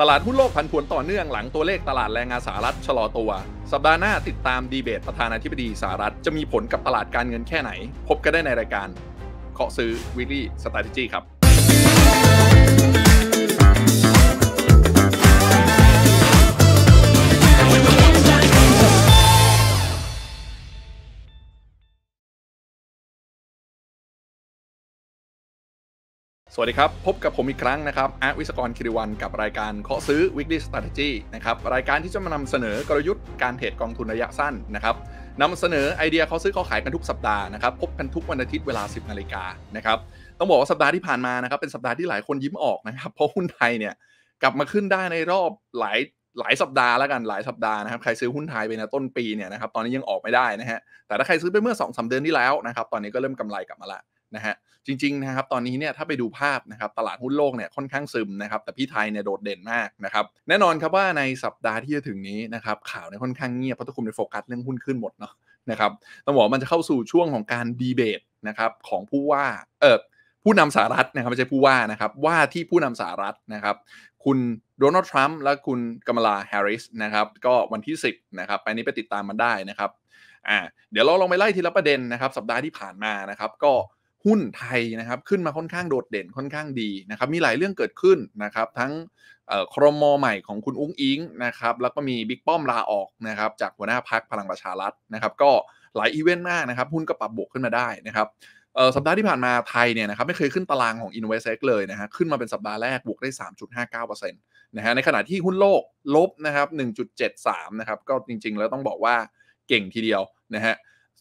ตลาดหุ้นโลกผันผวนต่อเนื่องหลังตัวเลขตลาดแรงงานสหรัฐชะลอตัว สัปดาห์หน้าติดตามดีเบตประธานาธิบดีสหรัฐจะมีผลกับตลาดการเงินแค่ไหน พบกันได้ในรายการเคาะซื้อวิลลี่สตาติจี้ครับสวัสดีครับพบกับผมอีกครั้งนะครับอาร์วิศกรคิริวันกับรายการเคาะซื้อ weekly strategy นะครับรายการที่จะมานำเสนอกลยุทธ์การเทรดกองทุนระยะสั้นนะครับนำเสนอไอเดียเขาซื้อเขาขายกันทุกสัปดาห์นะครับพบกันทุกวันอาทิตย์เวลา 10 นาฬิกานะครับต้องบอกว่าสัปดาห์ที่ผ่านมานะครับเป็นสัปดาห์ที่หลายคนยิ้มออกนะครับเพราะหุ้นไทยเนี่ยกลับมาขึ้นได้ในรอบหลายหลายสัปดาห์แล้วกันหลายสัปดาห์นะครับใครซื้อหุ้นไทยไปนะต้นปีเนี่ยนะครับตอนนี้ยังออกไม่ได้นะฮะแต่ถ้าใใครซื้อไปเมื่อ2อสเดือนที่แล้วนะครับตอนนี้ก็เริ่มกำไรกลับมาละนะฮะจริงๆนะครับตอนนี้เนี่ยถ้าไปดูภาพนะครับตลาดหุ้นโลกเนี่ยค่อนข้างซึมนะครับแต่พี่ไทยเนี่ยโดดเด่นมากนะครับแน่นอนครับว่าในสัปดาห์ที่จะถึงนี้นะครับข่าวเนี่ยค่อนข้างเงียบเพราะทุกคนไปโฟกัสเรื่องหุ้นขึ้นหมดเนาะนะครับต้องบอกมันจะเข้าสู่ช่วงของการดีเบตนะครับของผู้ว่าเออผู้นำสหรัฐนะครับไม่ใช่ผู้ว่านะครับว่าที่ผู้นำสหรัฐนะครับคุณโดนัลด์ทรัมป์และคุณกัมลาแฮร์ริสนะครับก็วันที่10นะครับไปนี้ไปติดตามมันได้นะครับอ่าเดี๋ยวเราลองไปไล่ทีละประเด็นนะครับ สัปดาห์ที่ผ่านมานะครับก็หุ้นไทยนะครับขึ้นมาค่อนข้างโดดเด่นค่อนข้างดีนะครับมีหลายเรื่องเกิดขึ้นนะครับ ทั้งครมใหม่ของคุณอุ้งอิงนะครับแล้วก็มีบิ๊กป้อมลาออกนะครับจากหัวหน้าพักพลังประชารัฐนะครับ ก็หลายอีเวนต์มากนะครับหุ้นก็ปรับบวกขึ้นมาได้นะครับสัปดาห์ที่ผ่านมาไทยเนี่ยนะครับ ไม่เคยขึ้นตารางของ InvestX เลยนะฮะขึ้นมาเป็นสัปดาห์แรกบวกได้ 3.59%นะฮะในขณะที่หุ้นโลกลบนะครับ1.73นะครับก็จริงๆ แล้วต้องบอกว่าเก่งทีเดียวนะฮะ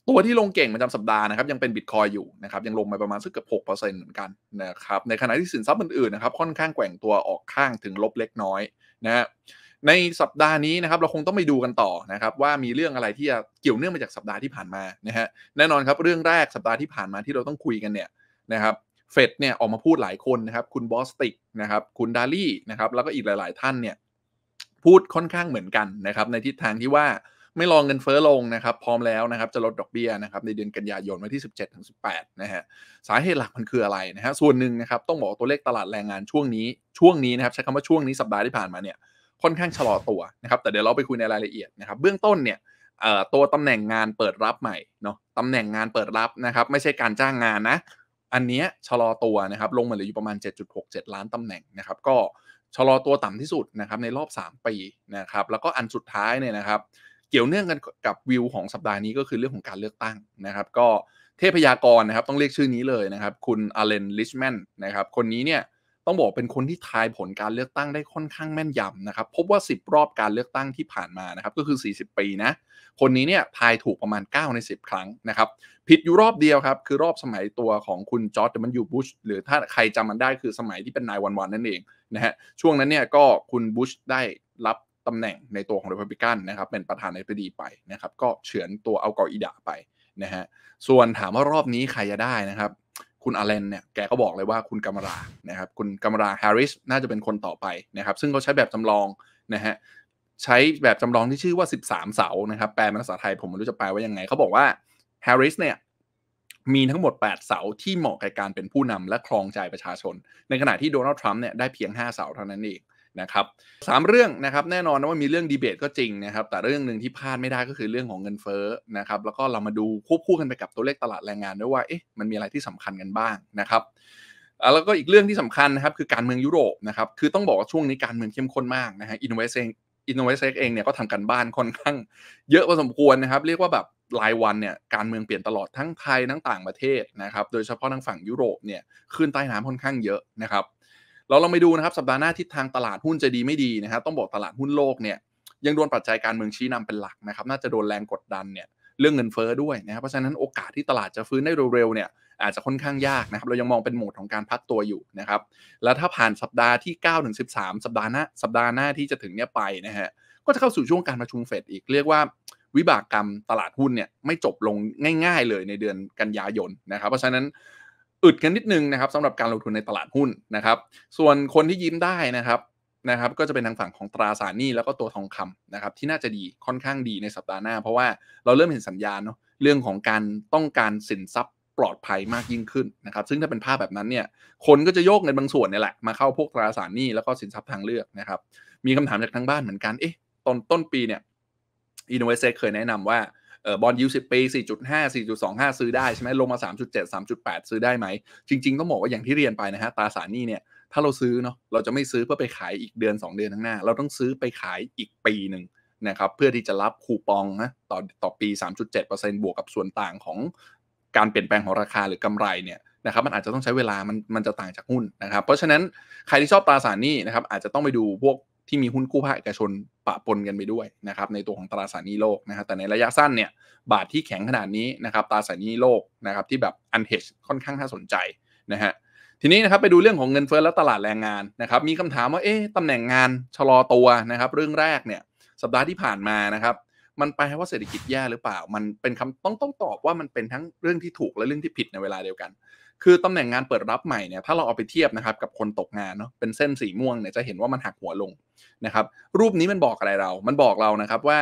ตัวที่ลงเก่งประจำสัปดาห์นะครับยังเป็นบิตคอยอยู่นะครับยังลงมาประมาณสักเกือบหกเปอร์เซ็นต์เหมือนกันนะครับในขณะที่สินทรัพย์อื่นๆนะครับค่อนข้างแกว่งตัวออกข้างถึงลบเล็กน้อยนะฮะในสัปดาห์นี้นะครับ เราคงต้องไปดูกันต่อนะครับ ว่ามีเรื่องอะไรที่จะเกี่ยวเนื่องมาจากสัปดาห์ที่ผ่านมานะฮะแน่นอนครับเรื่องแรกสัปดาห์ที่ผ่านมาที่เราต้องคุยกันเนี่ยนะครับเฟดเนี่ยออกมาพูดหลายคนนะครับ คุณบอสติกนะครับคุณดาลี่นะครับแล้วก็อีกหลาย ๆ ท่านเนี่ยพูดค่อนข้างเหมือนกันนะครับ ในทิศทางที่ว่าไม่รองเงินเฟ้อลงนะครับ พร้อมแล้วนะครับจะลดดอกเบี้ยนะครับในเดือนกันยายนวันที่ 17ถึง18นะฮะ สาเหตุหลักมันคืออะไรนะฮะ ส่วนหนึ่งนะครับต้องบอกตัวเลขตลาดแรงงานช่วงนี้ ช่วงนี้นะครับใช้คำว่าช่วงนี้สัปดาห์ที่ผ่านมาเนี่ยค่อนข้างชะลอตัวนะครับ แต่เดี๋ยวเราไปคุยในรายละเอียดนะครับเบื้องต้นเนี่ยตัวตำแหน่งงานเปิดรับใหม่เนาะตำแหน่งงานเปิดรับนะครับ ไม่ใช่การจ้างงานนะอันนี้ชะลอตัวนะครับลงมาเหลืออยู่ประมาณ 7.67 ล้านตำแหน่งนะครับก็ชะลอตัวต่ำที่สุดนะครับในรอบ3ปีนะครับแล้วก็อันสุดท้ายเนี่ยนะครับเกี่ยวเนื่องกันกับวิวของสัปดาห์นี้ก็คือเรื่องของการเลือกตั้งนะครับก็เทพยากรนะครับต้องเรียกชื่อนี้เลยนะครับคุณอาเลนลิชแมนนะครับคนนี้เนี่ยต้องบอกเป็นคนที่ทายผลการเลือกตั้งได้ค่อนข้างแม่นยำนะครับพบว่า 10 รอบการเลือกตั้งที่ผ่านมานะครับก็คือ 40 ปีนะคนนี้เนี่ยทายถูกประมาณ9ใน10 ครั้งนะครับผิดอยู่รอบเดียวครับคือรอบสมัยตัวของคุณจอร์ดมันยูบุชหรือถ้าใครจำมันได้คือสมัยที่เป็นนายวันวันนั่นเองนะฮะช่วงนั้นเนี่ยก็คุณบุชได้รับตำแหน่งในตัวของเดโมแิรันนะครับเป็นประธานในปิะดีไปนะครับก็เฉือนตัวเอากอิดะไปนะฮะส่วนถามว่ารอบนี้ใครจะได้นะครับ คุณอาเลนเนี่ยแกก็บอกเลยว่าคุณกัมรานะครับคุณกัมราแฮร์ริสน่าจะเป็นคนต่อไปนะครับซึ่งเขาใช้แบบจำลองนะฮะใช้แบบจำลองที่ชื่อว่า 13 เสานะครับแปลภาษาไทยผมไม่รู้จะแปลว่ายังไงเขาบอกว่าแฮร์ริสเนี่ยมีทั้งหมด 8 เสาที่เหมาะกับการเป็นผู้นำและครองใจประชาชน ในขณะที่โดนัลด์ทรัมป์เนี่ยได้เพียง 5 เสาเท่านั้นเองนะครับสามเรื่องนะครับแน่นอนนะว่ามีเรื่องดีเบตก็จริงนะครับแต่เรื่องหนึ่งที่พลาดไม่ได้ก็คือเรื่องของเงินเฟ้อนะครับแล้วก็เรามาดูควบคู่กันไปกับตัวเลขตลาดแรงงานด้วยว่าเอ๊ะมันมีอะไรที่สำคัญกันบ้างนะครับ แล้วก็อีกเรื่องที่สำคัญนะครับคือการเมืองยุโรปนะครับคือต้องบอกว่า ช่วงนี้ การเมืองเข้มข้นมากนะฮะอินเวสเองอินเวสเองเนี่ยก็ทำกันบ้านค่อนข้าง เยอะพอสมควรนะครับ เรียกว่าแบบรายวันเนี่ยการเมืองเปลี่ยนตลอดทั้งไทยทั้งต่างประเทศนะครับโดยเฉพาะทางฝั่งยุโรปเนี่ยขึ้นใต้น้ำค่อนข้างเยอะนะครับเราลองไปดูนะครับ สัปดาห์หน้าทิศทางตลาดหุ้นจะดีไม่ดีนะครับ ต้องบอกตลาดหุ้นโลกเนี่ยยังโดนปัจจัยการเมืองชี้นำเป็นหลักนะครับน่าจะโดนแรงกดดันเนี่ยเรื่องเงินเฟ้อด้วยนะครับเพราะฉะนั้นโอกาสที่ตลาดจะฟื้นได้เร็วๆเนี่ยอาจจะค่อนข้างยากนะครับเรายังมองเป็นโหมดของการพักตัวอยู่นะครับแล้วถ้าผ่านสัปดาห์ที่9ถึง13สัปดาห์หน้าสัปดาห์หน้าที่จะถึงเนี่ยไปนะฮะก็จะเข้าสู่ช่วงการประชุมเฟดอีกเรียกว่า วิบากกรรมตลาดหุ้นเนี่ยไม่จบลงง่าย ๆ เลยในเดือนกันยายนนะครับ เพราะฉะนั้นอึดกันนิดนึงนะครับสำหรับการลงทุนในตลาดหุ้นนะครับ ส่วนคนที่ยิ้มได้นะครับนะครับก็จะเป็นทางฝั่งของตราสารหนี้แล้วก็ตัวทองคำนะครับ ที่น่าจะดีค่อนข้างดีในสัปดาห์หน้า เพราะว่าเราเริ่มเห็นสัญญาณเนาะเรื่องของการต้องการสินทรัพย์ปลอดภัยมากยิ่งขึ้นนะครับ ซึ่งถ้าเป็นภาพแบบนั้นเนี่ยคนก็จะโยกเงินบางส่วนเนี่ยแหละ มาเข้าพวกตราสารหนี้ แล้วก็สินทรัพย์ทางเลือกนะครับมีคำถามจากทางบ้านเหมือนกันเอ๊ะตอนต้นปีเนี่ยอินโนเวสเคยแนะนำว่าบอลยูสิปี4.5 4.25 ซื้อได้ใช่ไหมลงมา 3.7 3.8 ซื้อได้ไหมจริงๆต้องบอกว่าอย่างที่เรียนไป นะฮะตราสารนี้เนี่ยถ้าเราซื้อเนาะเราจะไม่ซื้อเพื่อไปขายอีกเดือน2เดือนข้างหน้า เราต้องซื้อไปขายอีกปีหนึ่งนะครับเพื่อที่จะรับคูปองนะต่อต่อปี 3.7%บวกกับส่วนต่างของการเปลี่ยนแปลงของราคาหรือกำไรเนี่ยนะครับมันอาจจะต้องใช้เวลามันมันจะต่างจากหุ้นนะครับเพราะฉะนั้นใครที่ชอบตราสารนี้นะครับอาจจะต้องไปดูพวกที่มีหุ้นกู้ภาคเอกชนปะปนกันไปด้วยนะครับในตัวของตราสารนี้โลกนะับแต่ในระยะสั้นเนี่ย บาทที่แข็งขนาดนี้นะครับตราสารนี้โลกนะครับที่แบบอันเทชค่อนข้างน่าสนใจนะฮะทีนี้นะครับไปดูเรื่องของเงินเฟ้อและตลาดแรงงานนะครับมีคำถามว่าเอ๊ะตำแหน่งงาน ชะลอตัวนะครับเรื่องแรกเนี่ยสัปดาห์ที่ผ่านมานะครับมันแปลว่าเศรษฐกิจแย่หรือเปล่า มันเป็นคำต้องต้องตอบว่ามันเป็นทั้งเรื่องที่ถูกและเรื่องที่ผิดในเวลาเดียวกันคือตำแหน่งงานเปิดรับใหม่เนี่ยถ้าเราเอาไปเทียบนะครับกับคนตกงานเนาะเป็นเส้นสีม่วงเนี่ยจะเห็นว่ามันหักหัวลงนะครับรูปนี้มันบอกอะไรเรา มันบอกเรานะครับว่า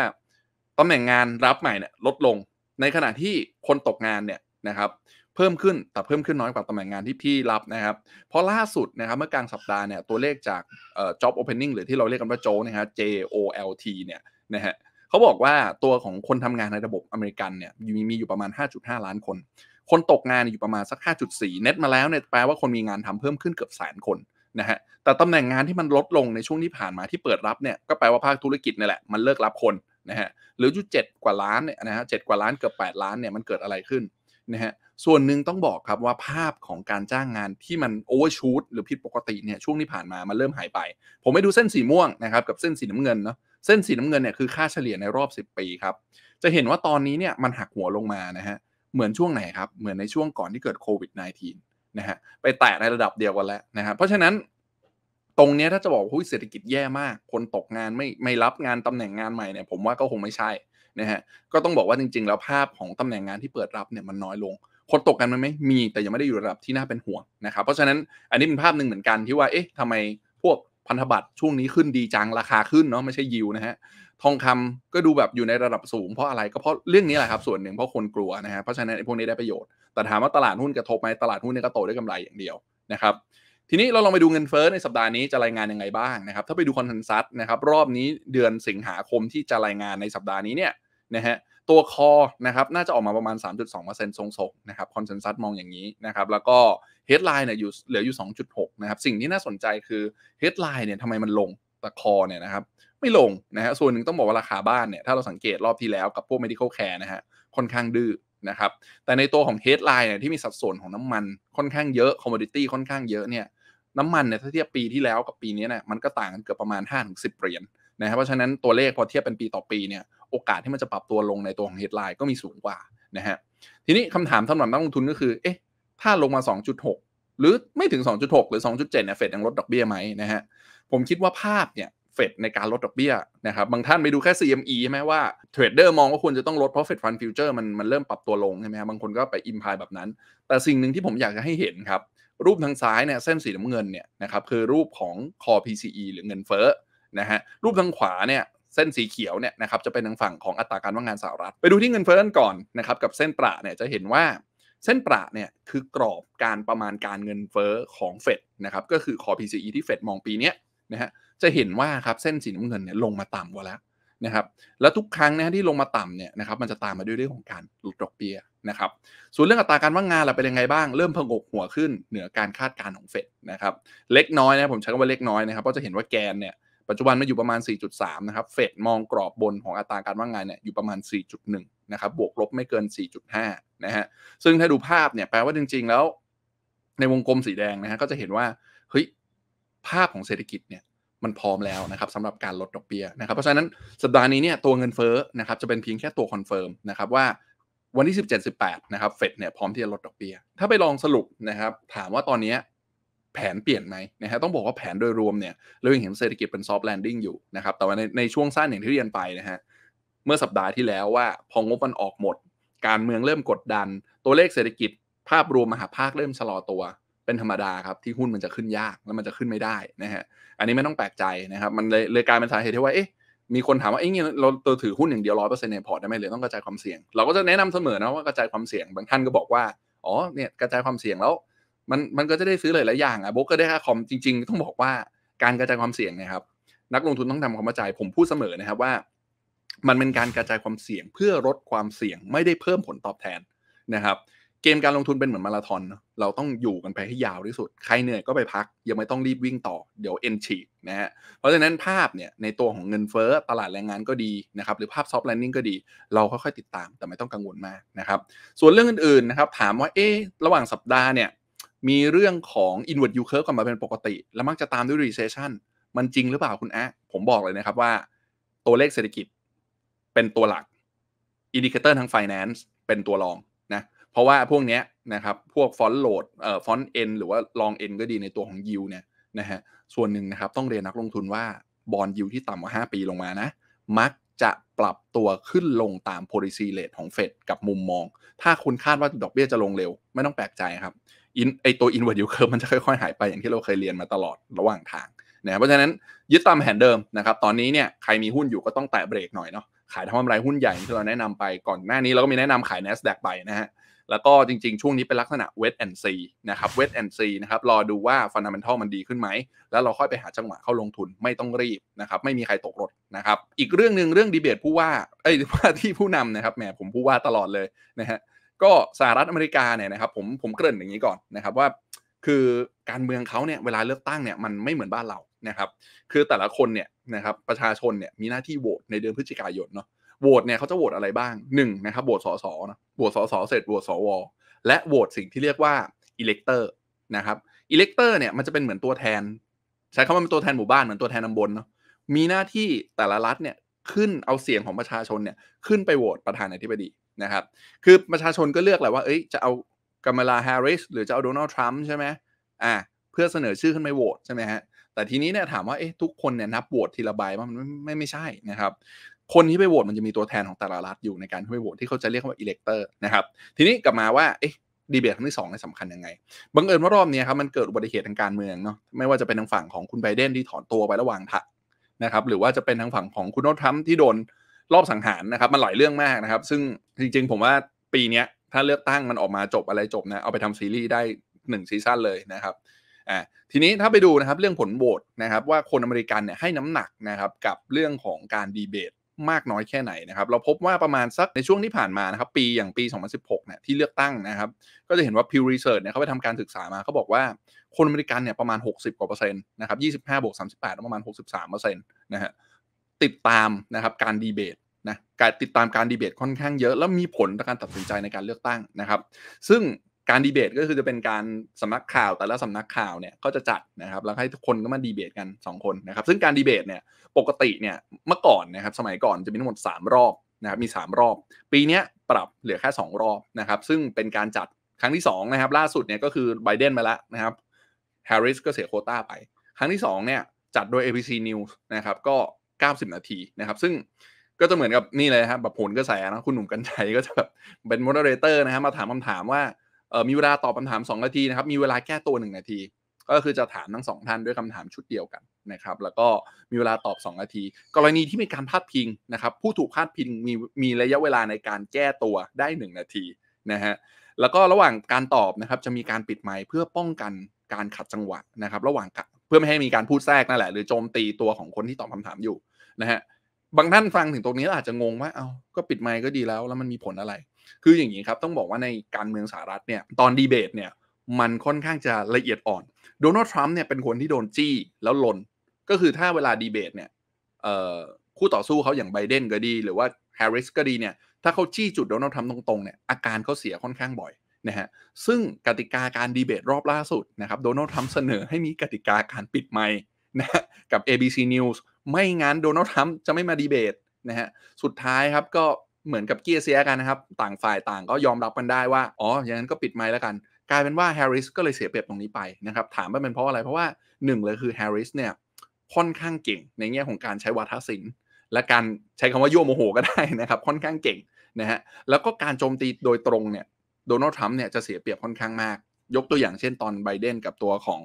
ตำแหน่งงานรับใหม่เนี่ยลดลงในขณะที่คนตกงานเนี่ยนะครับเพิ่มขึ้นแต่เพิ่มขึ้นน้อยกว่าตำแหน่งงานที่พี่รับนะครับ เพราะล่าสุดนะครับเมื่อกลางสัปดาห์เนี่ยตัวเลขจาก job opening หรือที่เราเรียกกันว่าโจนะฮะ JOLT เนี่ยนะฮะเขาบอกว่าตัวของคนทำงานในระบบอเมริกันเนี่ยมีมีอยู่ประมาณ 5.5 ล้านคนคนตกงานอยู่ประมาณสัก 5.4 เน็ตมาแล้วเนี่ยแปลว่าคนมีงานทำเพิ่มขึ้นเกือบแสนคนนะฮะ แต่ตำแหน่งงานที่มันลดลงในช่วงที่ผ่านมาที่เปิดรับเนี่ยก็แปลว่าภาคธุรกิจนี่แหละ มันเลิกรับคนนะฮะหรืออยู่เจ็ดกว่าล้านเนี่ยนะฮะเจ็ดกว่าล้านเกือบ 8 ล้านเนี่ยมันเกิดอะไรขึ้นนะฮะ ส่วนหนึ่งต้องบอกครับว่าภาพของการจ้างงานที่มันโอเวอร์ชูตหรือผิดปกติเนี่ยช่วงที่ผ่านมา มันเริ่มหายไป ผมไปดูเส้นสีม่วงนะครับกับเส้นสีน้ำเงินเนาะ เส้นสีน้ำเงินเนี่ยคือค่าเฉลี่ยในรอบ 10 ปีครับ จะเห็นว่าตอนนี้เนี่ยมันหักหัวลงมานะฮะเหมือนช่วงไหนครับเหมือนในช่วงก่อนที่เกิดโควิด -19 นะฮะไปแตะในระดับเดียวกันแล้วนะครับเพราะฉะนั้นตรงนี้ถ้าจะบอกหุ้เศรษฐกิจแย่มาก คนตกงานไม่ไม่รับงานตำแหน่งงานใหม่เนี่ย ผมว่าก็คงไม่ใช่นะฮะก็ต้องบอกว่าจริงๆ แล้วภาพของตำแหน่งงานที่เปิดรับเนี่ยมันน้อยลง คนตกกันมันไม่มี แต่ยังไม่ได้อยู่ระดับที่น่าเป็นห่วงนะครับเพราะฉะนั้นอันนี้เป็นภาพหนึ่งเหมือนกันที่ว่า เอ๊ะทำไมพวกพันธบัตรช่วงนี้ขึ้นดีจังราคาขึ้นเนาะไม่ใช่ยิวนะฮะทองคำก็ดูแบบอยู่ในระดับสูงเพราะอะไรก็เพราะเรื่องนี้แหละครับส่วนหนึ่งเพราะคนกลัวนะฮะเพราะฉะนั้นพวกนี้ได้ประโยชน์แต่ถามว่าตลาดหุ้นกระทบไหมตลาดหุ้นเนี่ยก็โตได้กํกำไรอย่างเดียวนะครับทีนี้เราลองไปดูเงินเฟ้อในสัปดาห์นี้จะรายงานยังไงบ้างนะครับถ้าไปดูคอนเซนซัสนะครับรอบนี้เดือนสิงหาคมที่จะรายงานในสัปดาห์นี้เนี่ยนะฮะตัวคอนะครับน่าจะออกมาประมาณ 3.2%ทรงๆนะครับคอนเซนแซสมองอย่างนี้นะครับแล้วก็เฮดไลน์เนี่ยอยู่เหลืออยู่ 2.6นะครับสิ่งที่น่าสนใจคือเฮดไลน์เนี่ยทำไมมันลงแต่คอเนี่ยนะครับไม่ลงนะฮะ ส่วนหนึ่งต้องบอกว่าราคาบ้านเนี่ย ถ้าเราสังเกตรอบที่แล้วกับพวก medical care นะฮะค่อนข้างดื้อนะครับ แต่ในตัวของ headline เนี่ยที่มีสัดส่วนของน้ำมันค่อนข้างเยอะ commodity ค่อนข้างเยอะเนี่ย น้ำมันเนี่ยถ้าเทียบปีที่แล้วกับปีนี้เนี่ย มันก็ต่างกัน เกือบประมาณ5-10 เหรียญนนะครับเพราะฉะนั้นตัวเลขพอเทียบเป็นปีต่อปีเนี่ย โอกาสที่มันจะปรับตัวลงในตัวของ headline ก็มีสูงกว่านะฮะ ทีนี้คำถามสำหรับนักลงทุนก็คือ เอ๊ะ ถ้าลงมา 2.6 หรือไม่ถึง 2.6 หรือ 2.7เนี่ยเฟดยังลดดอกเบี้ยไหมนะฮะผมคิดว่าภาพเนี่ยเฟดในการลดดอกเบี้ย นะครับบางท่านไปดูแค่ CME ใช่ไหมว่าเทรดเดอร์มองว่าควรจะต้องลดเพราะเฟดฟันฟิวเจอร์มันมันเริ่มปรับตัวลงใช่ไหมครับบางคนก็ไปอิมพายแบบนั้น แต่สิ่งหนึ่งที่ผมอยากจะให้เห็นครับ รูปทางซ้ายเนี่ยเส้นสีน้ำเงินเนี่ยนะครับคือรูปของคอ PCE หรือเงินเฟ้อนะฮะรูปทางขวาเนี่ยเส้นสีเขียวเนี่ยนะครับจะเป็นทางฝั่งของอัตราการว่างงานสหรัฐ ไปดูที่เงินเฟ้อกันก่อนนะครับกับเส้นประเนี่ยจะเห็นว่าเส้นประเนี่ยคือกรอบการประมาณการเงินเฟ้อของเฟดนะครับก็คือคอ PCE ที่เฟดมองปีนี้นะฮะจะเห็นว่าครับเส้นสีน้ำเงินเนี่ยลงมาต่ำกว่าแล้วนะครับแล้วทุกครั้งนะที่ลงมาต่ำเนี่ยนะครับมันจะตามมาด้วยเรื่องของการลดดอกเบี้ยนะครับส่วนเรื่องอัตราการว่างงานเราเป็นยังไงบ้างเริ่มพองกหัวขึ้นเหนือการคาดการณ์ของเฟดนะครับ เล็กน้อยนะผมใช้คำว่าเล็กน้อยนะครับ ก็จะเห็นว่าแกนเนี่ยปัจจุบันมันอยู่ประมาณ4.3นะครับ เฟดมองกรอบบนของอัตราการว่างงานเนี่ยอยู่ประมาณ4.1นะครับบวกลบไม่เกิน 4.5นะฮะซึ่งถ้าดูภาพเนี่ยแปลว่าจริงๆแล้ว ในวงกลมสีแดงนะฮะก็จะเห็นว่าเฮ้ยภาพของเศรษฐกิจเนี่ยมันพร้อมแล้วนะครับสำหรับการลดดอกเบี้ยนะครับเพราะฉะนั้นสัปดาห์นี้เนี่ยตัวเงินเฟ้อนะครับจะเป็นเพียงแค่ตัวคอนเฟิร์มนะครับว่าวันที่ 17 18นะครับเฟดเนี่ยพร้อมที่จะลดดอกเบี้ย ถ้าไปลองสรุปนะครับถามว่าตอนนี้แผนเปลี่ยนไหมนะฮะต้องบอกว่าแผนโดยรวมเนี่ยเรายังเห็นเศรษฐกิจเป็นซอฟต์แลนดิ้งอยู่นะครับแต่ว่าในในช่วงสั้นอย่างที่เรียนไปนะฮะเมื่อสัปดาห์ที่แล้วว่า พองบมันออกหมดการเมืองเริ่มกดดัน ตัวเลขเศรษฐกิจ ภาพรวมมหาภาคเริ่มชะลอตัวเป็นธรรมดาครับที่หุ้นมันจะขึ้นยากแล้วมันจะขึ้นไม่ได้นะฮะอันนี้ไม่ต้องแปลกใจนะครับ มันเลยเลยกลายเป็นสาเหตุที่ว่าเอ๊ะมีคนถามว่าเอ๊ะเราตัวถือหุ้นอย่างเดียวร้อยเปอร์เซ็นต์ในพอร์ตได้ไหมหรือต้องกระจายความเสี่ยง เราก็จะแนะนำเสมอนะว่ากระจายความเสี่ยงบางท่านก็บอกว่า อ๋อ เนี่ยกระจายความเสี่ยงแล้ว มันมันก็จะได้ซื้อหลายๆอย่างอ่ะโบกก็ได้ค่าคอมจริงๆต้องบอกว่า การกระจายความเสี่ยงนะครับ นักลงทุนต้องทำความเข้าใจผมพูดเสมอนะครับว่า มันเป็นการกระจายความเสี่ยงเพื่อลดความเสี่ยงไม่ได้เพิ่มผลตอบแทนนะครับเกมการลงทุนเป็นเหมือนมาราธอนเนาะเราต้องอยู่กันไปให้ยาวที่สุด ใครเหนื่อยก็ไปพัก ยังไม่ต้องรีบวิ่งต่อเดี๋ยวเอ็นฉีดนะฮะเพราะฉะนั้นภาพเนี่ยในตัวของเงินเฟ้อ ตลาดแรงงานก็ดีนะครับหรือภาพซอฟต์แลนดิ้งก็ดี เราค่อยๆติดตามแต่ไม่ต้องกังวลมากนะครับ ส่วนเรื่องอื่นๆนะครับถามว่าเอ๊ระหว่างสัปดาห์เนี่ยมีเรื่องของ inward y ์ยูเค u ร์ e กลับมาเป็นปกติ แล้วมักจะตามด้วยรีเซชชันมันจริงหรือเปล่าคุณแอ๊ะผมบอกเลยนะครับว่า ตัวเลขเศรษฐกิจเป็นตัวหลักอินดิเคเตอร์ทางไฟแนนซ์เป็นตัวรองเพราะว่าพวกเนี้ยนะครับ พวกฟอนต์โหลดเอ่อ ฟอนต์เอ็น หรือว่าลองเอ็นก็ดีในตัวของยูเนี่ยนะฮะ ส่วนหนึ่งนะครับต้องเรียนนักลงทุนว่าบอลยูที่ต่ำกว่า 5 ปีลงมานะ มักจะปรับตัวขึ้นลงตาม policy rate ของเฟดกับมุมมอง ถ้าคุณคาดว่าดอกเบี้ยจะลงเร็ว ไม่ต้องแปลกใจครับ อิน ไอตัวอินเวอร์ e ิว c ค r v มันจะค่อย ๆหายไปอย่างที่เราเคยเรียนมาตลอดระหว่างทางนะ เพราะฉะนั้นยึดตามแผนเดิมนะครับ ตอนนี้เนี่ยใครมีหุ้นอยู่ก็ต้องแตะเบรกหน่อยเนาะ ขายทำกำไรหุ้นใหญ่ที่เราแนะนำไปก่อนหน้านี้ เราก็มีแนะนำขาย NASDAQ ไปนะฮะแล้วก็จริงๆ ช่วงนี้เป็นลักษณะ wet and see นะครับ wet and see นะครับรอดูว่า fundamental มันดีขึ้นไหม แล้วเราค่อยไปหาจังหวะเข้าลงทุนไม่ต้องรีบนะครับไม่มีใครตกรถนะครับอีกเรื่องหนึ่งเรื่องดีเบตผู้ว่าเอ้ยว่าที่ผู้นำนะครับแหมผมผู้ว่าตลอดเลยนะฮะก็สหรัฐอเมริกาเนี่ยนะครับผมผมเกริ่นอย่างนี้ก่อนนะครับว่าคือการเมืองเขาเนี่ยเวลาเลือกตั้งเนี่ยมันไม่เหมือนบ้านเรานะครับคือแต่ละคนเนี่ยนะครับประชาชนเนี่ยมีหน้าที่โหวตในเดือนพฤศจิกายนเนาะโหวตเนี่ยเขาจะโหวตอะไรบ้างหนึ่งนะครับโหวตสสนะโหวตสสเสร็จโหวตสวและโหวตสิ่งที่เรียกว่าอิเล็กเตอร์นะครับอิเล็กเตอร์เนี่ยมันจะเป็นเหมือนตัวแทน ใช้คำว่าเป็นตัวแทนหมู่บ้านเหมือนตัวแทนตำบลเนาะมีหน้าที่แต่ละรัฐเนี่ยขึ้นเอาเสียงของประชาชนเนี่ยขึ้นไปโหวตประธานาธิบดีนะครับคือประชาชนก็เลือกแหละว่าเอ้ย จะเอากัมลาแฮร์ริสหรือจะเอาโดนัลด์ทรัมป์ใช่ไหมอ่าเพื่อเสนอชื่อขึ้นไปโหวตใช่ไหมฮะแต่ทีนี้เนี่ยถามว่าเอ๊ะทุกคนเนี่ยนับโหวตทีละใบมันไม่ไม่ใช่นะครับคนที่ไปโหวตมันจะมีตัวแทนของแต่ละรัฐอยู่ในการที่ไปโหวตที่เขาจะเรียกว่าอิเล็กเตอร์นะครับ ทีนี้กลับมาว่า เอ๊ะ ดีเบตครั้งที่สองสำคัญยังไง บังเอิญว่ารอบนี้ครับมันเกิดอุบัติเหตุทางการเมืองเนาะไม่ว่าจะเป็นทางฝั่งของคุณไบเดนที่ถอนตัวไประหว่างทะนะครับ หรือว่าจะเป็นทางฝั่งของคุณโนทัมที่โดนรอบสังหารนะครับ มันหลายเรื่องมากนะครับ ซึ่งจริงๆ ผมว่าปีนี้ถ้าเลือกตั้งมันออกมาจบอะไรจบนะเอาไปทำซีรีส์ได้ 1 ซีซั่นเลยนะครับ อ่าทีนี้ถ้าไปดูนะครับ เรื่องผลโหวตนะครับ ว่าคนอเมริกันเนี่ยให้น้ำหนักนะครับกับเรื่องของการดีเบตมากน้อยแค่ไหนนะครับเราพบว่าประมาณสักในช่วงที่ผ่านมานะครับ ปีอย่างปี 2016เนี่ยที่เลือกตั้งนะครับ ก็จะเห็นว่า Pew Research เนี่ยเขาไปทำการศึกษามาเขาบอกว่า คนอเมริกันเนี่ยประมาณ 60กว่าเปอร์เซ็นต์นะครับ25บวก38 ประมาณ 63เปอร์เซ็นต์นะฮะติดตามนะครับการดีเบตนะการติดตามการดีเบตค่อนข้างเยอะ แล้วมีผลต่อการตัดสินใจในการเลือกตั้งนะครับ ซึ่งการดีเบตก็คือจะเป็นการสำนักข่าวแต่ละสำนักข่าวเนี่ยก็จะจัดนะครับแล้วให้ทุกคนก็มาดีเบตกัน 2 คนนะครับ ซึ่งการดีเบตเนี่ยปกติเนี่ยเมื่อก่อนนะครับสมัยก่อนจะมีทั้งหมด 3 รอบนะครับมี 3 รอบ ปีนี้ปรับเหลือแค่ 2 รอบนะครับซึ่งเป็นการจัดครั้งที่2นะครับล่าสุดเนี่ยก็คือไบเดนมาแล้วนะครับแฮร์ริสก็เสียโคต้าไป ครั้งที่2เนี่ยจัดโดย ABC News นะครับก็ 90 นาทีนะครับซึ่งก็จะเหมือนกับนี่เลยครับแบบผลกระแสนะคุณหนุ่มกัญชัยก็จะแบบเป็นมอดเรเตอร์นะับมาถามคำถามว่ามีเวลาตอบคาถาม2นาทีนะครับ มีเวลาแก้ตัว 1 นาที ก็คือจะถามทั้งสองท่านด้วยคำถามชุดเดียวกันนะครับ แล้วก็มีเวลาตอบ 2 นาที กรณีที่มี การพาดพิงนะครับผู้ถูกพาดพิง มีมีระยะเวลาในการแก้ตัวได้ 1 นาทีนะฮะ แล้วก็ระหว่างการตอบนะครับจะมีการปิดไมค์เพื่อป้องกันการขัดจังหวะนะครับ ระหว่างเพื่อไม่ให้มีการพูดแทรกนั่นแหละหรือโจมตีตัวของคนที่ตอบคำถามอยู่นะฮะบางท่านฟังถึงตรงนี้อาจจะงงว่าเอา้าก็ปิดไมค์ก็ดีแล้ว แล้วมันมีผลอะไรคืออย่างนี้ครับ ต้องบอกว่าในการเมืองสหรัฐเนี่ยตอนดีเบตเนี่ยมันค่อนข้างจะละเอียดอ่อน โดนัลด์ทรัมป์เนี่ยเป็นคนที่โดนจี้แล้วลน ก็คือถ้าเวลาดีเบตเนี่ยคู่ต่อสู้เขาอย่างไบเดนก็ดีหรือว่าแฮร์ริสก็ดีเนี่ยถ้าเขาจี้จุดโดนัลด์ทรัมป์ตรงๆเนี่ยอาการเขาเสียค่อนข้างบ่อยนะฮะซึ่งกติกาการดีเบตรอบล่าสุดนะครับโดนัลด์ทรัมป์เสนอให้มีกติกาการปิดไมค์นะกับ ABC News ไม่งั้นโดนัลด์ทรัมป์จะไม่มาดีเบตนะฮะสุดท้ายครับก็เหมือนกับเกียร์เสียกันนะครับ ต่างฝ่ายต่างก็ยอมรับกันได้ว่า อ๋อ อย่างนั้นก็ปิดไม้แล้วกัน กลายเป็นว่าแฮร์ริสก็เลยเสียเปรียบตรงนี้ไปนะครับ ถามว่าเป็นเพราะอะไร เพราะว่าหนึ่งเลยคือแฮร์ริสเนี่ยค่อนข้างเก่งในแง่ของการใช้วาทศิลป์และการใช้คำว่ายั่วโมโหก็ได้นะครับค่อนข้างเก่งนะฮะ แล้วก็การโจมตีโดยตรงเนี่ยโดนัลด์ทรัมป์เนี่ยจะเสียเปรียบค่อนข้างมาก ยกตัวอย่างเช่นตอนไบเดนกับตัวของ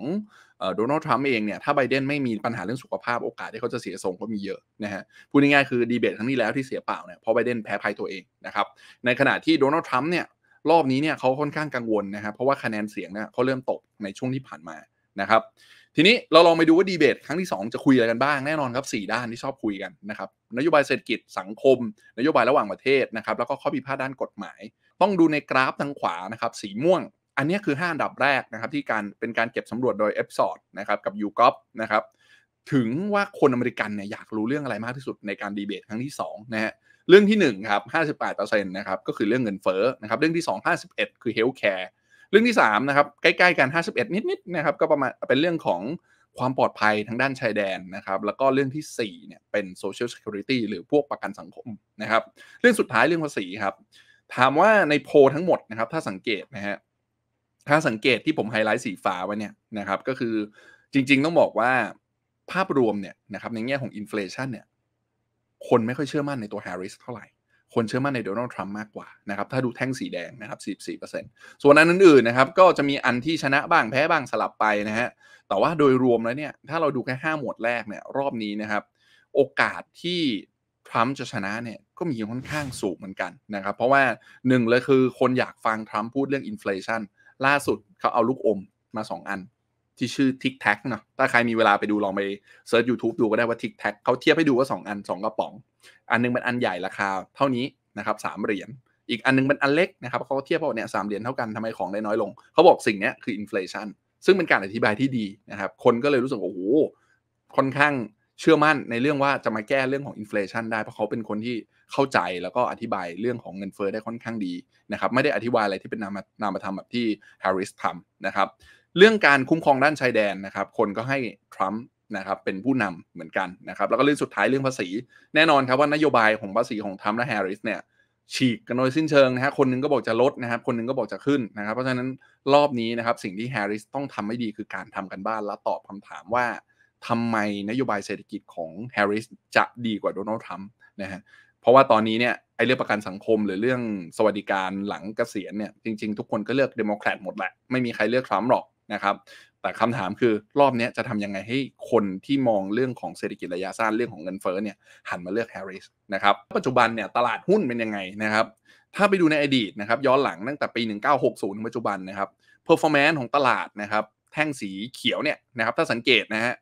โดนัลด์ทรัมป์เองเนี่ยถ้าไบเดนไม่มีปัญหาเรื่องสุขภาพโอกาสที่เขาจะเสียทรงก็มีเยอะนะฮะพูดง่ายๆคือดีเบตครั้งที่แล้วที่เสียเปล่าเนี่ยเพราะไบเดนแพ้ภัยตัวเองนะครับในขณะที่โดนัลด์ทรัมป์เนี่ยรอบนี้เนี่ยเขาค่อนข้างกังวลนะครับเพราะว่าคะแนนเสียงเนี่ยเขาเริ่มตกในช่วงที่ผ่านมานะครับทีนี้เราลองไปดูว่าดีเบตครั้งที่ 2 จะคุยอะไรกันบ้าง แน่นอนครับ 4 ด้านที่ชอบคุยกันนะครับนโยบายเศรษฐกิจสังคม นโยบายระหว่างประเทศนะครับแล้วก็ข้อพิพาทด้านกฎหมายต้องดูในกราฟทางขวานะครับสีม่วงอันนี้คือ 5 อันดับแรกนะครับที่การเป็นการเก็บสำรวจโดยเอฟซอดนะครับกับยูกอฟนะครับถึงว่าคนอเมริกันเนี่ยอยากรู้เรื่องอะไรมากที่สุดในการดีเบตครั้งที่2นะฮะเรื่องที่1ครับ58%นะครับก็คือเรื่องเงินเฟ้อนะครับเรื่องที่ 2 51 คือเฮลท์แคร์เรื่องที่ 3 นะครับ ใกล้ๆกัน 51 นิดๆนะครับก็ประมาณเป็นเรื่องของความปลอดภัยทางด้านชายแดนนะครับ แล้วก็เรื่องที่4เนี่ยเป็น social security หรือพวกประกันสังคมนะครับ เรื่องสุดท้ายเรื่องภาษีครับถามว่าในโพทั้งหมดนะครับ ถ้าสังเกตนะฮะถ้าสังเกตที่ผมไฮไลท์สีฟ้าไว้เนี่ยนะครับก็คือจริงๆต้องบอกว่าภาพรวมเนี่ยนะครับในแง่ของอินฟลชันเนี่ยคนไม่ค่อยเชื่อมั่นในตัวแฮร์ริสเท่าไหร่ คนเชื่อมั่นในโดนัลด์ทรัมป์มากกว่านะครับถ้าดูแท่งสีแดงนะครับ44%ส่วนอันอื่นๆนะครับก็จะมีอันที่ชนะบ้างแพ้บ้างสลับไปนะฮะแต่ว่าโดยรวมแล้วเนี่ยถ้าเราดูแค่5หมวดแรกเนี่ยรอบนี้นะครับ โอกาสที่ทรัมป์จะชนะเนี่ยก็มีค่อนข้างสูงเหมือนกันนะครับเพราะว่าหนึ่งเลยคือคนอยากฟังทรัมป์พูดเรื่องอินฟลชันล่าสุดเขาเอาลูกอมมา 2 อัน ที่ชื่อิกแท็กเนาะถ้าใครมีเวลาไปดูลองไปเซิร์ช YouTube ดูก็ได้ว่าทิกแท็กเขาเทียบให้ดูว่า 2 อัน 2กระป๋อง อันนึงเป็นอันใหญ่ราคาเท่านี้นะครับสามเหรียญอีกอันนึงเป็นอันเล็กนะครับเขาเทียบว่าเนี่ยสามเหรียญเท่ากันทำไมของได้น้อยลงเขาบอกสิ่งนี้คืออินฟลชันซึ่งเป็นการอธิบายที่ดีนะครับคนก็เลยรู้สึกโอ้โหค่อนข้างเชื่อมั่นในเรื่องว่าจะมาแก้เรื่องของอินฟลชันได้เพราะเขาเป็นคนที่เข้าใจแล้วก็อธิบายเรื่องของเงินเฟอ้อได้ค่อนข้างดีนะครับ ไม่ได้อธิบายอะไรที่เป็นนามนามธรรมแบบที่แฮร์ริสทำนะครับเรื่องการคุ้มครองด้านชายแดนนะครับคนก็ให้ทรัมป์นะครับเป็นผู้นำเหมือนกันนะครับ แล้วก็เรื่องสุดท้ายเรื่องภาษีแน่นอนครับว่านโยบายของภาษีของทรัมป์และแฮร์ริสเนี่ยฉีกกันโดยสิ้นเชิงนะฮะคนนึงก็บอกจะลดนะครับ คนนึงก็บอกจะขึ้นนะครับ เพราะฉะนั้นรอบนี้นะครับสิ่งที่แฮร์ริสต้องทำให้ดีคือการทำกันบ้านและตอบคำถามว่าทำไมนโยบายเศรษฐกิจของแฮร์ริสจะดีกว่าโดนัลด์ทรัมป์นะฮะเพราะว่าตอนนี้เนี่ย ไอ้เรื่องประกันสังคมหรือเรื่องสวัสดิการหลังเกษียณเนี่ย จริงๆ ทุกคนก็เลือกเดโมแครตหมดแหละ ไม่มีใครเลือกทรัมป์หรอกนะครับ แต่คำถามคือรอบนี้จะทำยังไงให้คนที่มองเรื่องของเศรษฐกิจระยะสั้นเรื่องของเงินเฟ้อเนี่ยหันมาเลือกแฮร์ริสนะครับ ปัจจุบันเนี่ย ตลาดหุ้นเป็นยังไงนะครับ ถ้าไปดูในอดีตนะครับย้อนหลังตั้งแต่ปี 1960ถึงปัจจุบันนะครับเพอร์ฟอร์แมนซ์ของตลาดนะครับแท่งสีเขียวเนี่ยนะครับถ้าสังเกตนะฮะ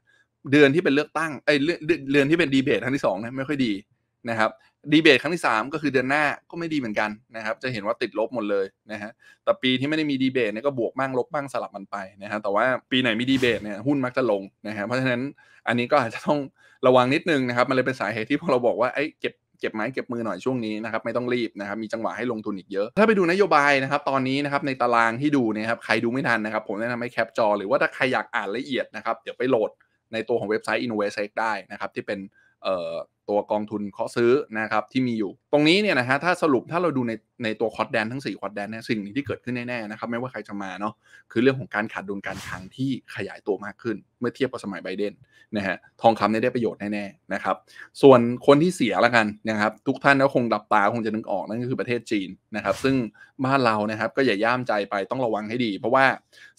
เดือนที่เป็นเลือกตั้งเอ้ยเดือนที่เป็นดีเบตครั้งที่2นะไม่ค่อยดีนะครับดีเบตครั้งที่ 3 ก็คือเดือนหน้าก็ไม่ดีเหมือนกันนะครับจะเห็นว่าติดลบหมดเลยนะฮะแต่ปีที่ไม่ได้มีดีเบตเนี่ยก็บวกบ้างลบบ้างสลับมันไปนะฮะแต่ว่าปีไหนมีดีเบตเนี่ยหุ้นมักจะลงนะฮะเพราะฉะนั้นอันนี้ก็อาจจะต้องระวังนิดนึงนะครับมันเลยเป็นสาเหตุที่พวกเราบอกว่าไอ้เก็บเก็บไม้เก็บมือหน่อยช่วงนี้นะครับไม่ต้องรีบนะครับมีจังหวะให้ลงทุนอีกเยอะถ้าไปดูนโยบายนะครับตอนนี้นะครับในตารางที่ดูนะครับใครดูไม่ทันนะครับ ผมแนะนำให้แคปจอหรือว่าถ้าใครอยากอ่านละเอียดนะครับเดี๋ยวไปโหลดในตัวของเว็บไซต์ i n n o v t e ได้นะครับที่เป็นตัวกองทุนเคาะซื้อนะครับที่มีอยู่ ตรงนี้เนี่ยนะฮะถ้าสรุปถ้าเราดูในในตัวคอร์ดแดนทั้ง 4 คอร์ดแดนเนี่ยสิ่งที่เกิดขึ้นแน่ๆนะครับไม่ว่าใครจะมาเนาะคือเรื่องของการขาดดุลการคลังที่ขยายตัวมากขึ้น เมื่อเทียบกับสมัยไบเดนนะฮะทองคำเนี่ยได้ประโยชน์แน่ๆนะครับส่วนคนที่เสียละกันนะครับทุกท่านก็คงดับตาคงจะนึกออก นั่นก็คือประเทศจีนนะครับซึ่งบ้านเรานะครับก็อย่าย่ามใจไปต้องระวังให้ดี เพราะว่า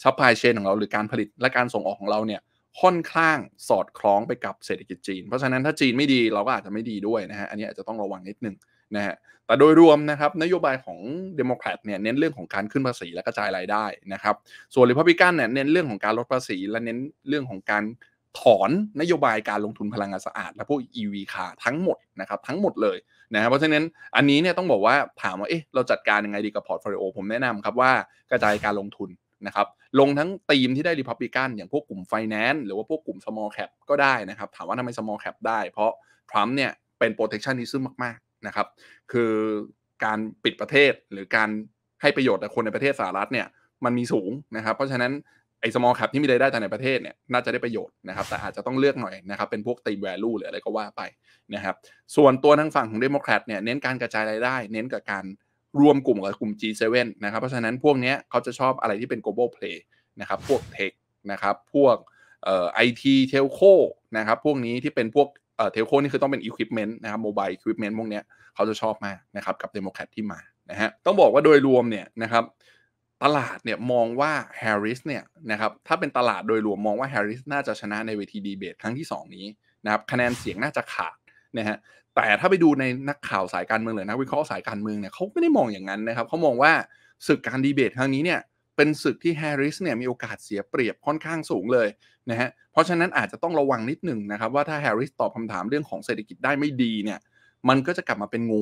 ซัพพลายเชนของเราหรือการผลิตและการส่งออกของเราเนี่ยค่อนข้างสอดคล้องไปกับเศรษฐกิจจีน เพราะฉะนั้นถ้าจีนไม่ดีเราก็อาจจะไม่ดีด้วยนะฮะอันนี้อาจจะต้องระวังนิดนึงนะฮะแต่โดยรวมนะครับนโยบายของเดโมแครตเนี่ยเน้นเรื่องของการขึ้นภาษีและกระจายรายได้นะครับส่วนริพับบิกันเนี่ยเน้นเรื่องของการลดภาษีและเน้นเรื่องของการถอนนโยบายการลงทุนพลังงานสะอาดและพวก EV คาทั้งหมดนะครับทั้งหมดเลยนะเพราะฉะนั้นอันนี้เนี่ยต้องบอกว่าถามว่าเอ๊ะเราจัดการยังไงดีกับพอร์ตโฟลิโอผมแนะนำครับว่ากระจายการลงทุนนะครับลงทั้งทีมที่ได้รีพับบิกันอย่างพวกกลุ่มไฟแนนซ์หรือว่าพวกกลุ่ม small cap ก็ได้นะครับ ถามว่าทำไม small cap ได้เพราะทรัมป์เนี่ย เป็น p r o t e c t i o n ึ s งมากๆนะครับคือการปิดประเทศหรือการให้ประโยชน์กับคนในประเทศสหรัฐเนี่ย มันมีสูงนะครับ เพราะฉะนั้นไอ้ small cap ที่มีรายได้แต่ในประเทศเนี่ย น่าจะได้ประโยชน์นะครับ แต่อาจจะต้องเลือกหน่อยนะครับเป็นพวกตีมแวลูหรืออะไรก็ว่าไปนะครับส่วนตัวทางฝั่งของเดโมแครตเนี่ยเน้นการกระจายรายได้ เน้นกับการรวมกลุ่มกับกลุ่ม G7 นะครับเพราะฉะนั้นพวกนี้เขาจะชอบอะไรที่เป็น global play นะครับพวกเทคนะครับพวกเอ่อไอทีเทลโคนะครับพวกนี้ที่เป็นพวกเอ่อเทลโคนี่คือต้องเป็น equipment นะครับโมบายอุปกรณ์พวกนี้เขาจะชอบมากนะครับกับเดโมแครตที่มานะฮะต้องบอกว่าโดยรวมเนี่ยนะครับ ตลาดเนี่ยมองว่าแฮร์ริสเนี่ยนะครับถ้าเป็นตลาดโดยรวมมองว่าแฮร์ริสน่าจะชนะในเวทีดีเบตครั้งที่ 2 นี้นะครับคะแนนเสียงน่าจะขาดนะฮะแต่ถ้าไปดูในนักข่าวสายการเมืองหรือนักวิเคราะห์สายการเมืองเนี่ยเขาไม่ได้มองอย่างนั้นนะครับเขามองว่า ศึกการดีเบตครั้งนี้เนี่ยเป็นศึกที่แฮร์ริสเนี่ยมีโอกาสเสียเปรียบค่อนข้างสูงเลยนะฮะเพราะฉะนั้นอาจจะต้องระวังนิดหนึ่งนะครับว่าถ้าแฮร์ริสตอบคำถามเรื่องของเศรษฐกิจได้ไม่ดีเนี่ยมันก็จะกลับมาเป็นงู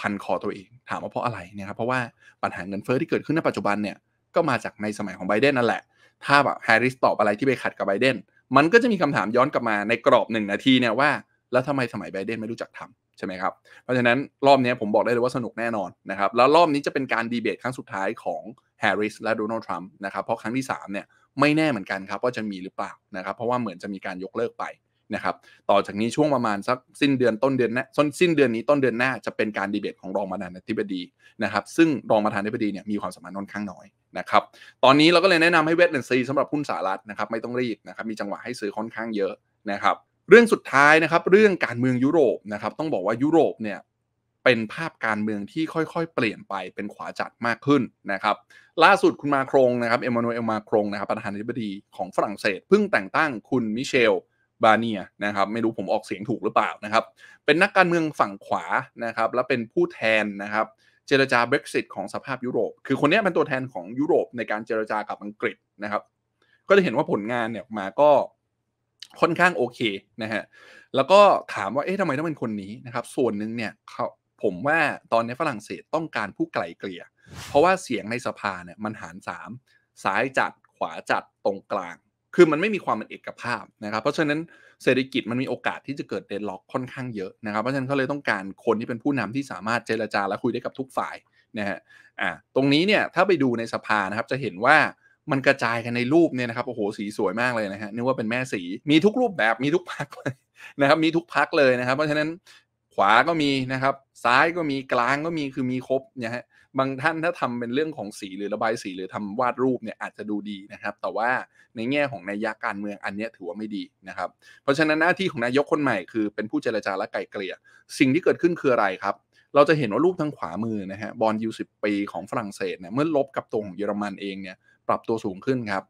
พันคอตัวเอง ถามว่าเพราะอะไรนะครับเพราะว่าปัญหาเงินเฟ้อที่เกิดขึ้นในปัจจุบันเนี่ยก็มาจากในสมัยของไบเดนนั่นแหละ ถ้าแบบแฮร์ริสตอบอะไรที่ไปขัดกับไบเดนมันก็จะมีคำถามย้อนกลับมาในกรอบหนึ่งนาทีเนี่ยว่าแล้วทำไมสมัยไบเดนไม่รู้จักทำใช่ไหมครับ เพราะฉะนั้นรอบนี้ผมบอกได้เลยว่าสนุกแน่นอนนะครับ แล้วรอบนี้จะเป็นการดีเบตครั้งสุดท้ายของแฮร์ริสและโดนัลด์ทรัมป์นะครับเพราะครั้งที่3เนี่ยไม่แน่เหมือนกันครับว่าจะมีหรือเปล่านะครับ เพราะว่าเหมือนจะมีการยกเลิกไปนะครับ ต่อจากนี้ช่วงประมาณสักสิ้นเดือนต้นเดือนหน้าสิ้นเดือนนี้ต้นเดือนหน้าจะเป็นการดีเบตของรองประธานาธิบดีนะครับ ซึ่งรองประธานาธิบดีเนี่ยมีความสามารถค่อนข้างน้อยนะครับตอนนี้เราก็เลยแนะนำให้เวทเนซีสำหรับหุ้นสหรัฐนะครับ ไม่ต้องรีบนะครับ มีจังหวะให้ซื้อค่อนข้างเยอะนะครับเรื่องสุดท้ายนะครับเรื่องการเมืองยุโรปนะครับต้องบอกว่ายุโรปเนี่ยเป็นภาพการเมืองที่ค่อยๆ เปลี่ยนไปเป็นขวาจัดมากขึ้นนะครับล่าสุดคุณมาครงนะครับเอมมานูเอลมาครงนะครับประธานาธิบดีของฝรั่งเศสเพิ่งแต่งตั้งคุณมิเชล บาเนียนะครับ ไม่รู้ผมออกเสียงถูกหรือเปล่านะครับเป็นนักการเมืองฝั่งขวานะครับและเป็นผู้แทนนะครับเจรจาเบรกซิตของสภาพยุโรป คือคนนี้เป็นตัวแทนของยุโรปในการเจรจากับอังกฤษนะครับ ก็จะเห็นว่าผลงานเนี่ยมาก็ค่อนข้างโอเคนะฮะ แล้วก็ถามว่า เอ๊ะทำไมต้องเป็นคนนี้นะครับ ส่วนหนึ่งเนี่ย เขา ผมว่า ตอนนี้ฝรั่งเศสต้องการผู้ไกลเกลี่ย เพราะว่าเสียงในสภาเนี่ย มันหารสามซ้ายจัด ขวาจัด ตรงกลาง คือมันไม่มีความเป็นเอกภาพนะครับ เพราะฉะนั้นเศรษฐกิจมันมีโอกาสที่จะเกิดเดนล็อกค่อนข้างเยอะนะครับ เพราะฉะนั้นเขาเลยต้องการคนที่เป็นผู้นำที่สามารถเจรจาและคุยได้กับทุกฝ่ายนะฮะ อ่าตรงนี้เนี่ย ถ้าไปดูในสภานะครับ จะเห็นว่ามันกระจายกันในรูปเนี่ยนะครับโอ้โหสีสวยมากเลยนะฮะนึกว่าเป็นแม่สีมีทุกรูปแบบ มีทุกพักเลยนะครับมีทุกพักเลยนะครับ เพราะฉะนั้นขวาก็มีนะครับซ้ายก็มีกลางก็มีคือมีครบเนี่ยฮะบางท่านถ้าทำเป็นเรื่องของสีหรือระบายสีหรือทำวาดรูปเนี่ยอาจจะดูดีนะครับ แต่ว่าในแง่ของนายกการเมืองอันนี้ถือว่าไม่ดีนะครับ เพราะฉะนั้นหน้าที่ของนายกคนใหม่คือเป็นผู้เจรจาและไกลเกลี่ยสิ่งที่เกิดขึ้นคืออะไรครับ เราจะเห็นว่ารูปทางขวามือนะฮะบอลยูสิบปีของฝรั่งเศสเนี่ยเมื่อลบกับตรงเยอรมันเองเนี่ยปรับตัวสูงขึ้นครับ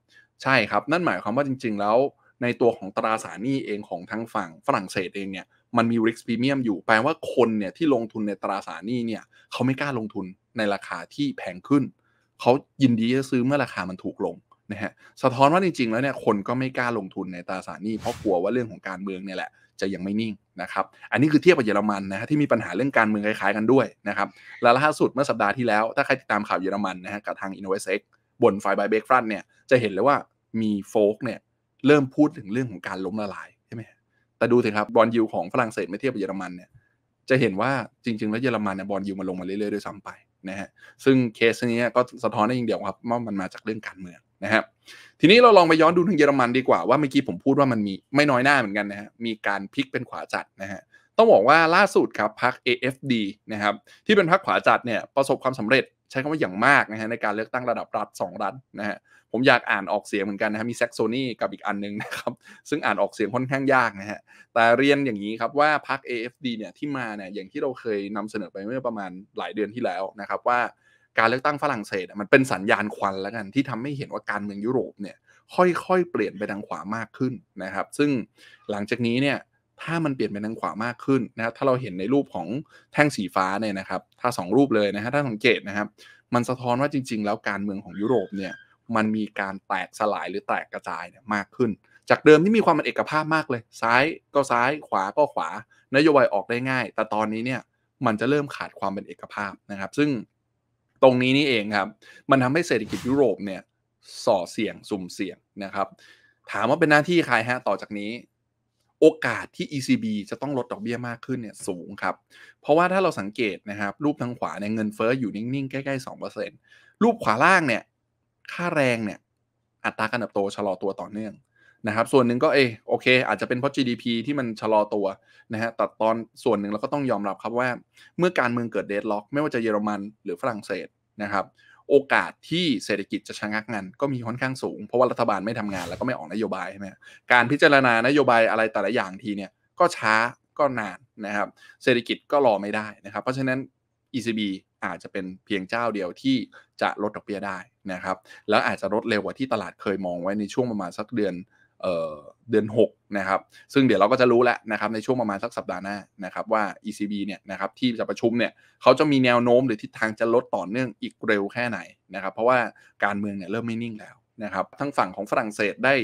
ใช่ครับนั่นหมายความว่าจริงๆแล้วในตัวของตราสารหนี้เองของทั้งฝั่งฝรั่งเศสเองเนี่ยมันมีริ s พรีเมียมอยู่แปลว่าคนเนี่ยที่ลงทุนในตราสารหนี้เนี่ยเขาไม่กล้าลงทุนในราคาที่แพงขึ้นเขายินดีจะซื้อเมื่อราคามันถูกลงนะฮะสะท้อนว่าจริงๆแล้วเนี่ยคนก็ไม่กล้าลงทุนในตราสารหนี้เพราะกลัวว่าเรื่องของการเมืองเนี่ยแหละจะยังไม่นิ่งนะครับอันนี้คือเทียบกับเยอรมันนะฮะที่มีปัญหาเรื่องการเมืองคล้าย ๆกันด้วยนะครับและล่าสุดเมื่อสัปดาห์ที่แล้วถ้าใครติดตามข่าวเยอรมันนะฮะกับทาง InnovX บนฝ่ายบายเบรกฟรันเนี่ยจะเห็นเลยว่ามีโฟกเนี่ยเริ่มพูดถึงเรื่องของการล้มละลายใช่ไหมแต่ดูเถอะครับ บอลยูของฝรั่งเศสไม่เทียบกับเยอรมันเนี่ยจะเห็นว่าจริงๆ แล้วเยอรมันเนี่ยบอลยูมันลงมาเรื่อยๆด้วยซ้ำไปนะฮะซึ่งเคสนี้ก็สะท้อนได้อย่างเดียวครับว่ามันมาจากเรื่องการเมืองนะครับทีนี้เราลองไปย้อนดูถึงเยอรมันดีกว่า ว่าเมื่อกี้ผมพูดว่ามันมีไม่น้อยหน้าเหมือนกันนะฮะมีการพลิกเป็นขวาจัดนะฮะ้องบอกว่าล่าสุดครับพรรค AFD นะครับที่เป็นพรรคขวาจัดเนี่ยประสบความสำเร็จใช้คำว่าอย่างมากนะฮะในการเลือกตั้งระดับรัฐ 2 รัฐนะฮะผมอยากอ่านออกเสียงเหมือนกันนะฮะมีแซกโซนี่กับอีกอันนึงนะครับซึ่งอ่านออกเสียงค่อนข้างยากนะฮะแต่เรียนอย่างนี้ครับว่าพรรค AFD เนี่ยที่มาเนี่ยอย่างที่เราเคยนำเสนอไปเมื่อประมาณหลายเดือนที่แล้วนะครับว่าการเลือกตั้งฝรั่งเศสมันเป็นสัญญาณควันแล้วกันที่ทำให้เห็นว่าการเมืองยุโรปเนี่ยค่อยๆเปลี่ยนไปทางขวามากขึ้นนะครับ ซึ่งหลังจากนี้เนี่ยถ้ามันเปลี่ยนไปทางขวามากขึ้นนะครับถ้าเราเห็นในรูปของแท่งสีฟ้าเนี่ยนะครับ ถ้า 2 รูปเลยนะฮะถ้าสังเกตนะครับ มันสะท้อนว่าจริง ๆ แล้วการเมืองของยุโรปเนี่ย มันมีการแตกสลายหรือแตกกระจายเนี่ยมากขึ้น จากเดิมที่มีความเป็นเอกภาพมากเลย ซ้ายก็ซ้าย ขวาก็ขวานโยบายออกได้ง่าย แต่ตอนนี้เนี่ยมันจะเริ่มขาดความเป็นเอกภาพนะครับ ซึ่งตรงนี้นี่เองครับ มันทำให้เศรษฐกิจยุโรปเนี่ย ส่อเสี่ยง สุ่มเสี่ยงนะครับ ถามว่าเป็นหน้าที่ใครฮะ ต่อจากนี้โอกาสที่ ECB จะต้องลดดอกเบี้ยมากขึ้นเนี่ยสูงครับ เพราะว่าถ้าเราสังเกตนะครับรูปทางขวาเนี่ยเงินเฟอ้ออยู่นิ่ง ๆ ใกล้ ๆ 2%รูปขวาล่างเนี่ยค่าแรงเนี่ยอัตราการเติบโต ชะลอตัวต่อเนื่องนะครับส่วนหนึ่งก็เออโอเคอาจจะเป็นเพราะ GDP ที่มันชะลอตัวนะฮะแต่ตอนส่วนหนึ่งเราก็ต้องยอมรับครับว่าเมื่อการเมืองเกิดเดดล็อก ไม่ว่าจะเยอรมันหรือฝรั่งเศสนะครับโอกาส ที่เศรษฐกิจจะชะงักงันก็มีค่อนข้างสูงเพราะว่ารัฐบาลไม่ทำงานแล้วก็ไม่ออกนโยบายใช่ไหมการพิจารณานโยบายอะไรแต่ละอย่างทีเนี่ยก็ช้าก็นานนะครับเศรษฐกิจก็รอไม่ได้นะครับเพราะฉะนั้น ECB อาจจะเป็นเพียงเจ้าเดียวที่จะลดดอกเบี้ยได้นะครับแล้วอาจจะลดเร็วกว่าที่ตลาดเคยมองไว้ในช่วงประมาณสักเดือนเดือน6 นะครับ ซึ่งเดี๋ยวเราก็จะรู้แล้วนะครับในช่วงประมาณสักสัปดาห์หน้านะครับว่า ECB เนี่ยนะครับที่จะประชุมเนี่ยเขาจะมีแนวโน้มหรือทิศทางจะลดต่อเนื่องอีกเร็วแค่ไหนนะครับเพราะว่าการเมืองเนี่ยเริ่มไม่นิ่งแล้วนะครับทั้งฝั่งของฝรั่งเศสได้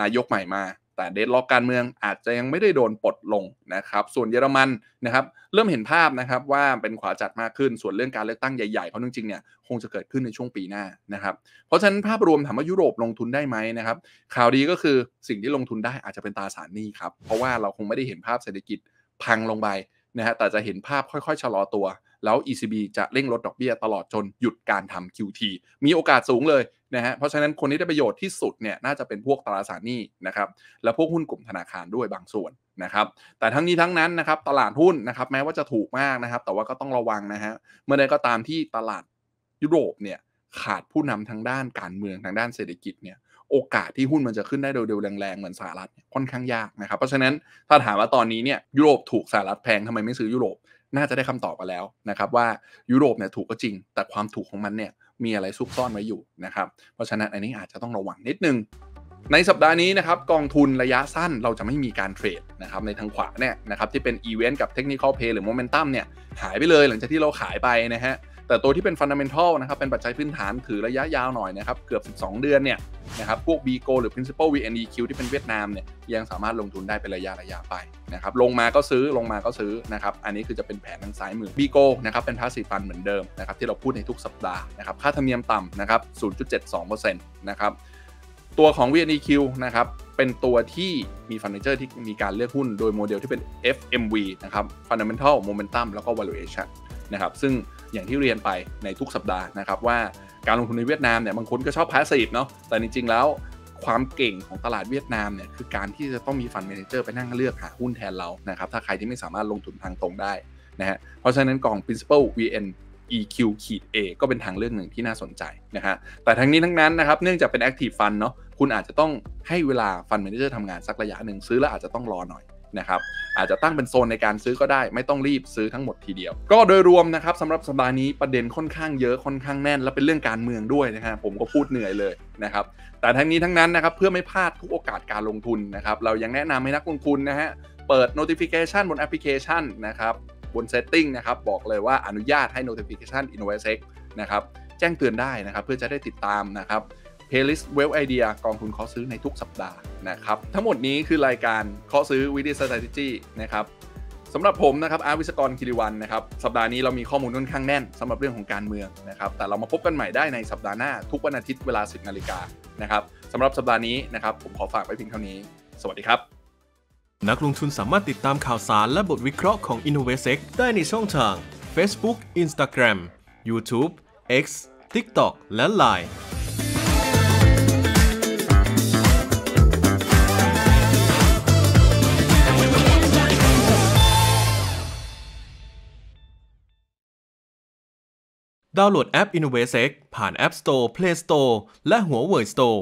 นายกใหม่มาแต่เดดล็อกการเมืองอาจจะยังไม่ได้โดนปลดลงนะครับ ส่วนเยอรมันนะครับ เริ่มเห็นภาพนะครับว่าเป็นขวาจัดมากขึ้นส่วนเรื่องการเลือกตั้งใหญ่ๆเขาจริงๆเนี่ย คงจะเกิดขึ้นในช่วงปีหน้านะครับ เพราะฉะนั้นภาพรวมถามว่ายุโรปลงทุนได้ไหมนะครับข่าวดีก็คือสิ่งที่ลงทุนได้อาจจะเป็นตราสารหนี้ครับเพราะว่าเราคงไม่ได้เห็นภาพเศรษฐกิจพังลงไปนะฮะแต่จะเห็นภาพค่อยๆชะลอตัว แล้ว ECB จะเร่งลดดอกเบี้ยตลอดจนหยุดการทำ QT มีโอกาสสูงเลยนะฮะเพราะฉะนั้นคนที่ได้ประโยชน์ที่สุดเนี่ยน่าจะเป็นพวกตราสารหนี้นะครับและพวกหุ้นกลุ่มธนาคารด้วยบางส่วนนะครับ แต่ทั้งนี้ทั้งนั้นนะครับตลาดหุ้นนะครับแม้ว่าจะถูกมากนะครับแต่ว่าก็ต้องระวังนะฮะเมื่อใดก็ตามที่ตลาดยุโรปเนี่ยขาดผู้นำทางด้านการเมืองทางด้านเศรษฐกิจเนี่ยโอกาสที่หุ้นมันจะขึ้นได้โดยเร็วแรงๆเหมือนสหรัฐค่อนข้างยากนะครับเพราะฉะนั้นถ้าถามว่าตอนนี้เนี่ยยุโรปถูกสหรัฐแพงทำไมไม่ซื้อยุโรป น่าจะได้คำตอบมาแล้วนะครับว่ายุโรปเนี่ยถูกก็จริง แต่ความถูกของมันเนี่ยมีอะไรซุกซ่อนไว้อยู่นะครับ เพราะฉะนั้นอันนี้อาจจะต้องระวังนิดนึง ในสัปดาห์นี้นะครับกองทุนระยะสั้นเราจะไม่มีการเทรดนะครับ ในทางขวาเนี่ยนะครับ ที่เป็นอีเวนต์กับเทคนิคอลเพย์หรือโมเมนตัมเนี่ย หายไปเลยหลังจากที่เราขายไปนะฮะแต่ตัวที่เป็นฟันดัมเมนทัลนะครับ เป็นปัจจัยพื้นฐานถือระยะยาวหน่อยนะครับ เกือบ 12 เดือนเนี่ยนะครับ พวก b ีโกหรือ principal VNEQ ที่เป็นเวียดนามเนี่ยยังสามารถลงทุนได้เป็นระยะระยะไปนะครับ ลงมาก็ซื้อลงมาก็ซื้อนะครับ อันนี้คือจะเป็นแผนทางซ้ายมือ b ีโกนะครับ เป็นพาสซีฟันเหมือนเดิมนะครับที่เราพูดในทุกสัปดาห์นะครับ ค่าธรรมเนียมต่ำนะครับ0.72%นะครับ ตัวของ VNEQ นะครับ เป็นตัวที่มีฟันเดเจอร์ที่มีการเลือกหุ้น โดยโมเดลที่เป็น FMV นะครับ Fundamental Momentum แล้วก็ Valuation นะครับซึ่งอย่างที่เรียนไปในทุกสัปดาห์นะครับว่า การลงทุนในเวียดนามเนี่ย บางคนก็ชอบพาสซีฟเนาะแต่จริง ๆ แล้ว ความเก่งของตลาดเวียดนามเนี่ย คือการที่จะต้องมีฟันเมนเจอร์ไปนั่งเลือกหาหุ้นแทนเรานะครับ ถ้าใครที่ไม่สามารถลงทุนทางตรงได้นะฮะเพราะฉะนั้นกอง principal VN EQ ข A ก็เป็นทางเลือกหนึ่งที่น่าสนใจนะฮะแต่ทั้งนี้ทั้งนั้นนะครับเนื่องจากเป็น active fund เนาะคุณอาจจะต้องให้เวลาฟันเมนเจอร์ทำงานสักระยะหนึ่งซื้อแล้วอาจจะต้องรอหน่อยนะครับอาจจะตั้งเป็นโซนในการซื้อก็ได้ ไม่ต้องรีบซื้อทั้งหมดทีเดียว ก็โดยรวมนะครับสำหรับสัปดาห์นี้ประเด็นค่อนข้างเยอะค่อนข้างแน่นและเป็นเรื่องการเมืองด้วยนะฮะผมก็พูดเหนื่อยเลยนะครับแต่ทั้งนี้ทั้งนั้นนะครับเพื่อไม่พลาดทุกโอกาสการลงทุนนะครับ เรายังแนะนำให้นักลงทุนนะฮะเปิด notification บนแอปพลิเคชันนะครับบน setting นะครับบอกเลยว่าอนุญาตให้ notification i n v e s t e นะครับแจ้งเตือนได้นะครับเพื่อจะได้ติดตามนะครับ Playlist w e a l ไอ Idea กองทุนเคาซื้อในทุกสัปดาห์นะครับทั้งหมดนี้คือรายการเ้าซื้อวิดีสตาติจี e นะครับสำหรับผมนะครับอาร์วิศกรคิริวันนะครับสัปดาห์นี้เรามีข้อมูลค่อนข้างแน่นสำหรับเรื่องของการเมืองนะครับแต่เรามาพบกันใหม่ได้ในสัปดาห์หน้า ทุกวันอาทิตย์เวลา10นาฬิกานะครับสำหรับสัปดาห์นี้นะครับ ผมขอฝากไว้เพียงเท่านี้ สวัสดีครับ นักลงทุนสามารถติดตามข่าวสารและบทวิเคราะห์ของ Innovasec ได้ในช่องทาง Facebook Instagram YouTube X TikTok และ Line ดาวน์โหลดแอป InnovateSec ผ่าน App Store Play Store และหัว w ว่ย Store